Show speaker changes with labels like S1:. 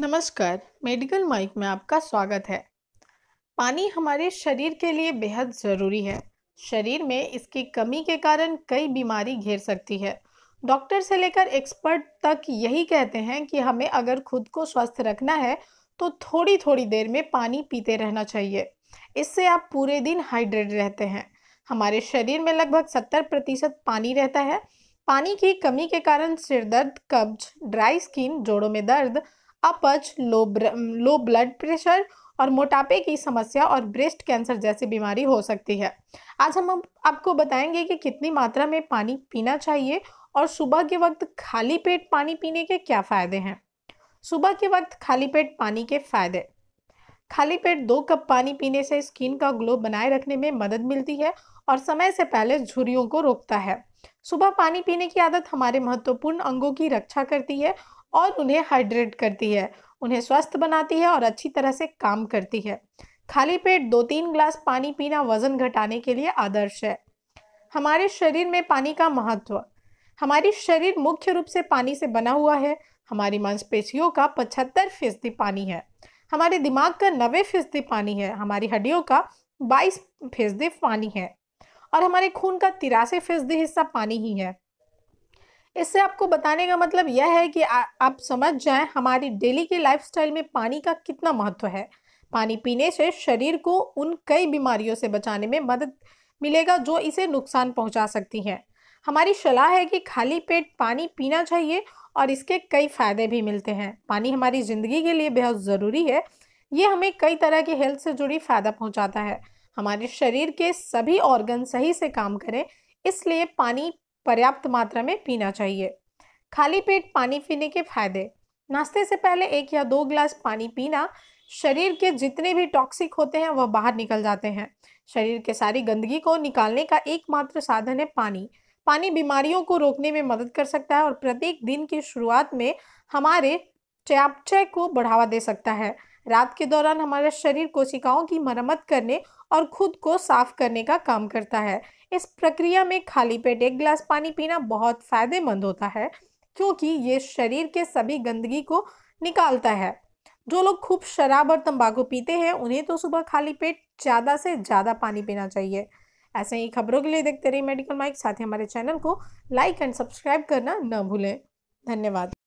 S1: नमस्कार medical mic में आपका स्वागत है पानी हमारे शरीर के लिए बेहद ज़रूरी है शरीर में इसकी कमी के कारण कई बीमारी घेर सकती है डॉक्टर से लेकर एक्सपर्ट तक यही कहते हैं कि हमें अगर खुद को स्वस्थ रखना है तो थोड़ी थोड़ी देर में पानी पीते रहना चाहिए इससे आप पूरे दिन हाइड्रेट रहते हैं हमारे शरीर में लगभग सत्तर प्रतिशत पानी रहता है पानी की कमी के कारण सिर दर्द कब्ज ड्राई स्किन जोड़ों में दर्द अपच लो लो ब्लड प्रेशर और मोटापे की समस्या और ब्रेस्ट कैंसर जैसी बीमारी हो सकती है आज हम आपको बताएंगे कि कितनी मात्रा में पानी पीना चाहिए और सुबह के वक्त खाली पेट पानी पीने के क्या फ़ायदे हैं सुबह के वक्त खाली पेट पानी के फ़ायदे खाली पेट दो कप पानी पीने से स्किन का ग्लो बनाए रखने में मदद मिलती है और समय से पहले झुरियों को रोकता है सुबह पानी पीने की आदत हमारे महत्वपूर्ण अंगों की रक्षा करती है और उन्हें हाइड्रेट करती है उन्हें स्वस्थ बनाती है और अच्छी तरह से काम करती है खाली पेट दो तीन ग्लास पानी पीना वजन घटाने के लिए आदर्श है हमारे शरीर में पानी का महत्व हमारी शरीर मुख्य रूप से पानी से बना हुआ है हमारी मांसपेशियों का पचहत्तर फीसदी पानी है हमारे दिमाग का नब्बे फीसदी पानी है हमारी हड्डियों का बाईस फीसदी पानी है और हमारे खून का तिरासी फीसदी हिस्सा पानी ही है इससे आपको बताने का मतलब यह है कि आ, आप समझ जाएं हमारी डेली के लाइफस्टाइल में पानी का कितना महत्व है पानी पीने से शरीर को उन कई बीमारियों से बचाने में मदद मिलेगा जो इसे नुकसान पहुंचा सकती हैं हमारी सलाह है कि खाली पेट पानी पीना चाहिए और इसके कई फ़ायदे भी मिलते हैं पानी हमारी ज़िंदगी के लिए बेहद ज़रूरी है ये हमें कई तरह की हेल्थ से जुड़ी फ़ायदा पहुंचाता है हमारे शरीर के सभी ऑर्गन सही से काम करें इसलिए पानी पर्याप्त मात्रा में पीना चाहिए खाली पेट पानी पीने के फायदे नाश्ते से पहले एक या दो गिलास पानी पीना शरीर के जितने भी टॉक्सिक होते हैं वह बाहर निकल जाते हैं शरीर के सारी गंदगी को निकालने का एकमात्र साधन है पानी पानी बीमारियों को रोकने में मदद कर सकता है और प्रत्येक दिन की शुरुआत में हमारे चयापचय को बढ़ावा दे सकता है रात के दौरान हमारे शरीर कोशिकाओं की मरम्मत करने और खुद को साफ करने का काम करता है इस प्रक्रिया में खाली पेट एक गिलास पानी पीना बहुत फ़ायदेमंद होता है क्योंकि ये शरीर के सभी गंदगी को निकालता है जो लोग खूब शराब और तंबाकू पीते हैं उन्हें तो सुबह खाली पेट ज़्यादा से ज़्यादा पानी पीना चाहिए ऐसे ही खबरों के लिए देखते रहिए मेडिकल माइक साथ ही हमारे चैनल को लाइक एंड सब्सक्राइब करना न भूलें धन्यवाद